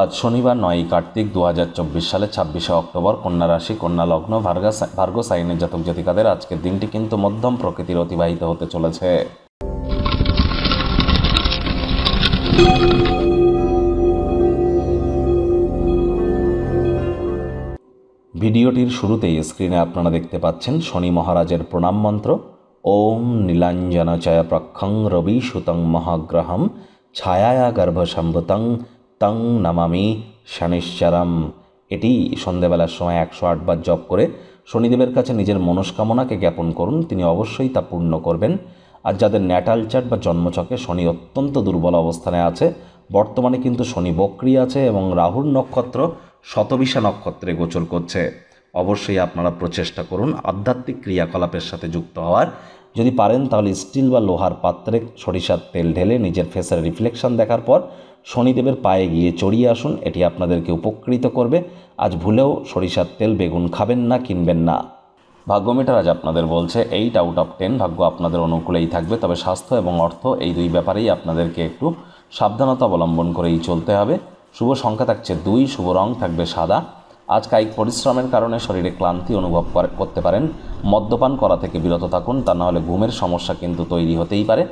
আজ শনিবার নয়ই কার্তিক দু চব্বিশ সালে ছাব্বিশে অক্টোবর কন্যা রাশি কন্যা লগ্ন ভার্গা ভার্গ সাইনের জাতক জাতিকাদের আজকের দিনটি কিন্তু মধ্যম প্রকৃতির অতিবাহিত হতে চলেছে ভিডিওটির শুরুতেই স্ক্রিনে আপনারা দেখতে পাচ্ছেন শনি মহারাজের প্রণাম মন্ত্র ওম নীলাঞ্জনচয় প্রক্ষং রবি সুতং মহাগ্রহম ছায়া গর্ভসম্ভুতং তং নামামি শনিশ্চরম এটি সন্ধেবেলার সময় একশো আটবার জপ করে শনিদেবের কাছে নিজের মনস্কামনাকে জ্ঞাপন করুন তিনি অবশ্যই তা পূর্ণ করবেন আর যাদের ন্যাটাল চার্ট বা জন্মচকে শনি অত্যন্ত দুর্বল অবস্থানে আছে বর্তমানে কিন্তু শনি বক্রি আছে এবং রাহুর নক্ষত্র শতবিশা নক্ষত্রে গোচর করছে অবশ্যই আপনারা প্রচেষ্টা করুন আধ্যাত্মিক ক্রিয়াকলাপের সাথে যুক্ত হওয়ার যদি পারেন তাহলে স্টিল বা লোহার পাত্রে সরিষার তেল ঢেলে নিজের ফেসের রিফ্লেকশন দেখার পর শনিদেবের পায়ে গিয়ে চড়িয়ে আসুন এটি আপনাদেরকে উপকৃত করবে আজ ভুলেও সরিষার তেল বেগুন খাবেন না কিনবেন না ভাগ্যমিটার আজ আপনাদের বলছে এইট আউট অফ টেন ভাগ্য আপনাদের অনুকূলেই থাকবে তবে স্বাস্থ্য এবং অর্থ এই দুই ব্যাপারেই আপনাদেরকে একটু সাবধানতা অবলম্বন করেই চলতে হবে শুভ সংখ্যা থাকছে দুই শুভ রং থাকবে সাদা আজ কায়িক পরিশ্রমের কারণে শরীরে ক্লান্তি অনুভব করতে পারেন মদ্যপান করা থেকে বিরত থাকুন তা নাহলে ঘুমের সমস্যা কিন্তু তৈরি হতেই পারে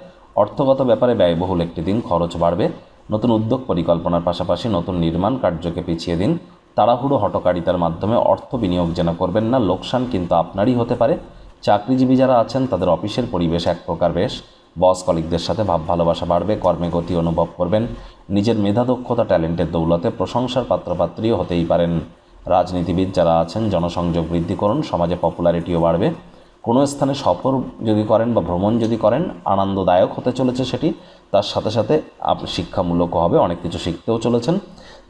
অর্থগত ব্যাপারে ব্যয়বহুল একটি দিন খরচ বাড়বে নতুন উদ্যোগ পরিকল্পনার পাশাপাশি নতুন নির্মাণ কার্যকে পিছিয়ে দিন তাড়াহুড়ো হটকারিতার মাধ্যমে অর্থ বিনিয়োগ যেন করবেন না লোকসান কিন্তু আপনারই হতে পারে চাকরিজীবী যারা আছেন তাদের অফিসের পরিবেশ এক প্রকার বেশ বস কলিকদের সাথে ভাব ভালোবাসা বাড়বে কর্মে গতি অনুভব করবেন নিজের মেধা দক্ষতা ট্যালেন্টের দৌলতে প্রশংসার পাত্রপাত্রীও হতেই পারেন রাজনীতিবিদ যারা আছেন জনসংযোগ বৃদ্ধি করুন সমাজে পপুলারিটিও বাড়বে কোনো স্থানে সফর যদি করেন বা ভ্রমণ যদি করেন আনন্দদায়ক হতে চলেছে সেটি তার সাথে সাথে আপনি শিক্ষামূলকও হবে অনেক কিছু শিখতেও চলেছেন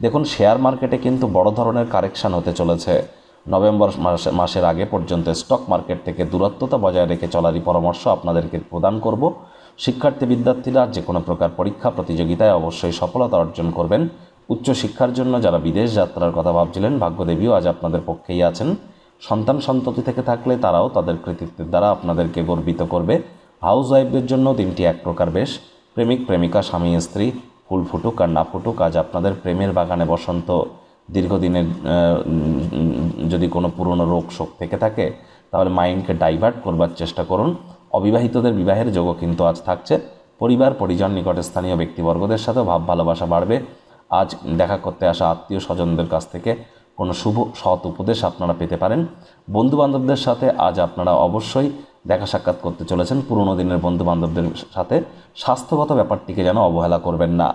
দেখুন শেয়ার মার্কেটে কিন্তু বড় ধরনের কারেকশান হতে চলেছে নভেম্বর মাসে মাসের আগে পর্যন্ত স্টক মার্কেট থেকে দূরত্বতা বজায় রেখে চলারই পরামর্শ আপনাদেরকে প্রদান করব শিক্ষার্থী বিদ্যার্থীরা যে কোনো প্রকার পরীক্ষা প্রতিযোগিতায় অবশ্যই সফলতা অর্জন করবেন উচ্চশিক্ষার জন্য যারা বিদেশ যাত্রার কথা ভাবছিলেন ভাগ্যদেবীও আজ আপনাদের পক্ষেই আছেন সন্তান সন্ততি থেকে থাকলে তারাও তাদের কৃতিত্বের দ্বারা আপনাদেরকে গর্বিত করবে হাউস ওয়াইফদের জন্য দিনটি এক প্রকার বেশ প্রেমিক প্রেমিকা স্বামী স্ত্রী ফুল ফুটুক আর না ফুটুক আজ আপনাদের প্রেমের বাগানে বসন্ত দীর্ঘদিনের যদি কোনো পুরনো রোগ শোক থেকে থাকে তাহলে মাইন্ডকে ডাইভার্ট করবার চেষ্টা করুন অবিবাহিতদের বিবাহের যোগও কিন্তু আজ থাকছে পরিবার পরিজন নিকটস্থানীয় ব্যক্তিবর্গদের সাথে ভাব ভালোবাসা বাড়বে আজ দেখা করতে আসা আত্মীয় স্বজনদের কাছ থেকে কোনো শুভ সৎ উপদেশ আপনারা পেতে পারেন বন্ধুবান্ধবদের সাথে আজ আপনারা অবশ্যই দেখা সাক্ষাৎ করতে চলেছেন পুরনো দিনের বন্ধুবান্ধবদের সাথে স্বাস্থ্যগত ব্যাপারটিকে যেন অবহেলা করবেন না